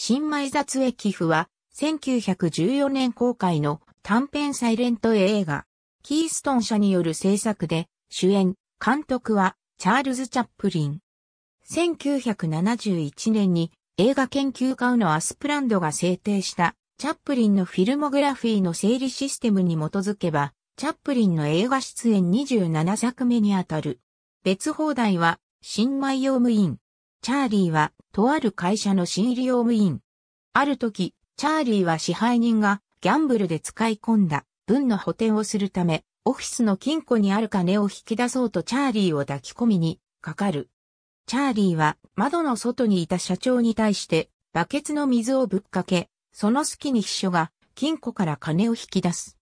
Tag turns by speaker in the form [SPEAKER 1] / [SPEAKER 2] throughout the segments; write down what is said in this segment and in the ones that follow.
[SPEAKER 1] 新米雑駅譜は、1914年公開の短編サイレント映画、キーストン社による制作で、主演、監督は、チャールズ・チャップリン。1971年に映画研究家のアスプランドが制定したチャップリンのフィルモグラフィーの整理システムに基づけば、チャップリンの映画出演27作目にあたる。別放題は、新米用務員。チャーリーは、とある会社の新入り用務員。ある時、チャーリーは支配人が、ギャンブルで使い込んだ、分の補填をするため、オフィスの金庫にある金を引き出そうとチャーリーを抱き込みに、かかる。チャーリーは、窓の外にいた社長に対して、バケツの水をぶっかけ、その隙に秘書が、金庫から金を引き出す。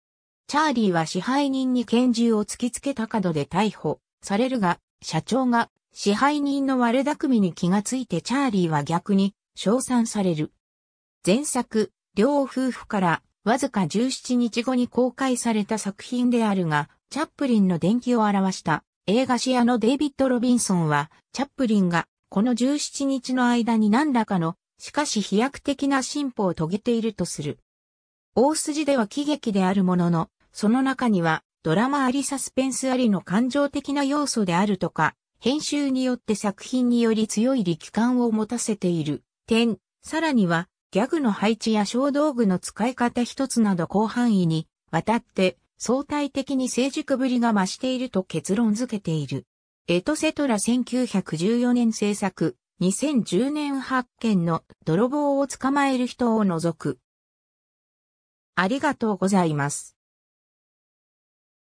[SPEAKER 1] チャーリーは支配人に拳銃を突きつけた角で逮捕されるが、社長が支配人の悪巧みに気がついてチャーリーは逆に称賛される。前作、両夫婦からわずか17日後に公開された作品であるが、チャップリンの伝記を表した映画シアのデイビッド・ロビンソンは、チャップリンがこの17日の間に何らかの、しかし飛躍的な進歩を遂げているとする。大筋では喜劇であるものの、その中にはドラマありサスペンスありの感情的な要素であるとか、編集によって作品により強い力感を持たせている点、さらには、ギャグの配置や小道具の使い方一つなど広範囲にわたって相対的に成熟ぶりが増していると結論付けている。エトセトラ1914年制作、2010年発見の泥棒を捕まえる人を除く。ありがとうございます。